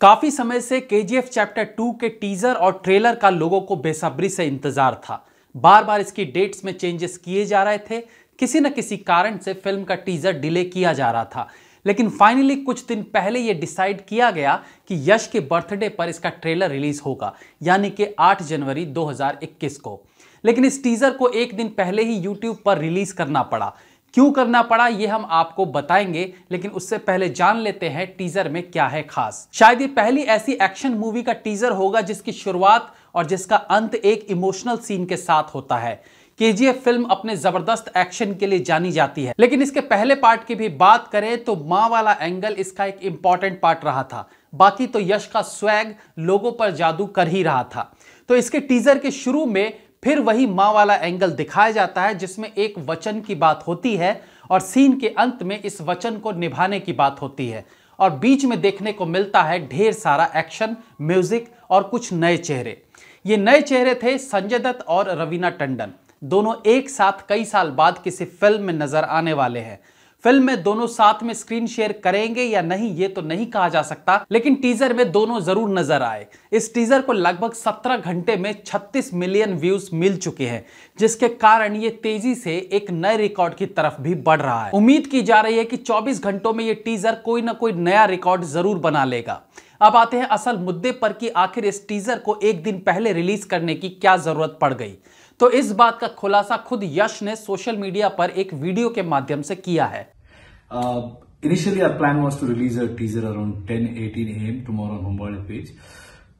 काफी समय से एफ चैप्टर टू के टीजर और ट्रेलर का लोगों को बेसब्री से इंतजार था बार बार इसकी डेट्स में चेंजेस किए जा रहे थे किसी न किसी कारण से फिल्म का टीजर डिले किया जा रहा था लेकिन फाइनली कुछ दिन पहले यह डिसाइड किया गया कि यश के बर्थडे पर इसका ट्रेलर रिलीज होगा यानी कि 8 जनवरी 2021 को लेकिन इस टीजर को एक दिन पहले ही यूट्यूब पर रिलीज करना पड़ा क्यों करना पड़ा ये हम आपको बताएंगे लेकिन उससे पहले जान लेते हैं टीजर में क्या है खास शायद ये पहली ऐसी एक्शन मूवी का टीजर होगा जिसकी शुरुआत और जिसका अंत एक इमोशनल सीन के साथ होता है केजीएफ फिल्म अपने जबरदस्त एक्शन के लिए जानी जाती है लेकिन इसके पहले पार्ट की भी बात करें तो माँ वाला एंगल इसका एक इंपॉर्टेंट पार्ट रहा था बाकी तो यश का स्वैग लोगों पर जादू कर ही रहा था तो इसके टीजर के शुरू में फिर वही माँ वाला एंगल दिखाया जाता है जिसमें एक वचन की बात होती है और सीन के अंत में इस वचन को निभाने की बात होती है और बीच में देखने को मिलता है ढेर सारा एक्शन म्यूजिक और कुछ नए चेहरे ये नए चेहरे थे संजय दत्त और रवीना टंडन दोनों एक साथ कई साल बाद किसी फिल्म में नजर आने वाले हैं फिल्म में दोनों साथ में स्क्रीन शेयर करेंगे या नहीं ये तो नहीं कहा जा सकता लेकिन टीजर में दोनों जरूर नजर आए इस टीजर को लगभग 17 घंटे में 36 मिलियन व्यूज मिल चुके हैं जिसके कारण ये तेजी से एक नए रिकॉर्ड की तरफ भी बढ़ रहा है उम्मीद की जा रही है कि 24 घंटों में ये टीजर कोई ना कोई नया रिकॉर्ड जरूर बना लेगा अब आते हैं असल मुद्दे पर कि आखिर इस टीजर को एक दिन पहले रिलीज करने की क्या जरूरत पड़ गई तो इस बात का खुलासा खुद यश ने सोशल मीडिया पर एक वीडियो के माध्यम से किया है Uh, initially, our plan was to release a teaser around 10 18 a.m. tomorrow on Homeworld page,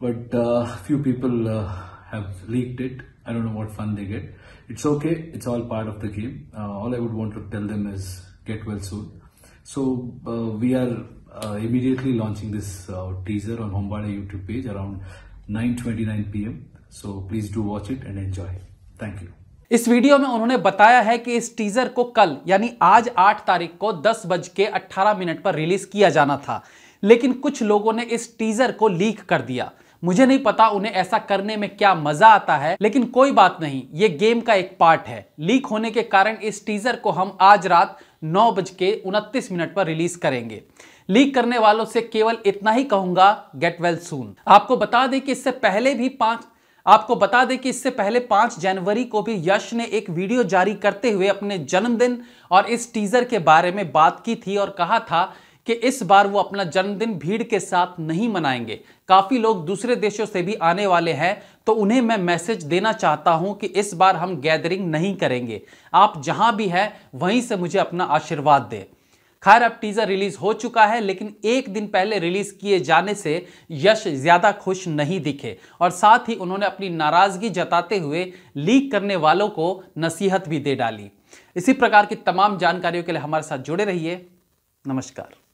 but uh, few people uh, have leaked it. I don't know what fun they get. It's okay, it's all part of the game. Uh, all I would want to tell them is get well soon. So, uh, we are uh, immediately launching this teaser on Homebarda YouTube page around 9:29 p.m. So, please do watch it and enjoy. Thank you. इस video में उन्होंने बताया है कि इस teaser को कल यानी आज 8 तारीख को दस बज के अट्ठारह मिनट पर रिलीज किया जाना था लेकिन कुछ लोगों ने इस टीजर को लीक कर दिया मुझे नहीं पता उन्हें ऐसा करने में क्या मजा आता है लेकिन कोई बात नहीं ये गेम का एक पार्ट है लीक होने के कारण इस टीजर को हम आज रात नौ बज के उनतीस मिनट पर रिलीज करेंगे लीक करने वालों से केवल इतना ही कहूंगा गेट वेल सून आपको बता दें कि इससे पहले भी पांच आपको बता दें कि इससे पहले पांच जनवरी को भी यश ने एक वीडियो जारी करते हुए अपने जन्मदिन और इस टीजर के बारे में बात की थी और कहा था कि इस बार वो अपना जन्मदिन भीड़ के साथ नहीं मनाएंगे काफ़ी लोग दूसरे देशों से भी आने वाले हैं तो उन्हें मैं मैसेज देना चाहता हूं कि इस बार हम गैदरिंग नहीं करेंगे आप जहां भी हैं वहीं से मुझे अपना आशीर्वाद दें खैर अब टीजर रिलीज हो चुका है लेकिन एक दिन पहले रिलीज किए जाने से यश ज्यादा खुश नहीं दिखे और साथ ही उन्होंने अपनी नाराजगी जताते हुए लीक करने वालों को नसीहत भी दे डाली इसी प्रकार की तमाम जानकारियों के लिए हमारे साथ जुड़े रहिए नमस्कार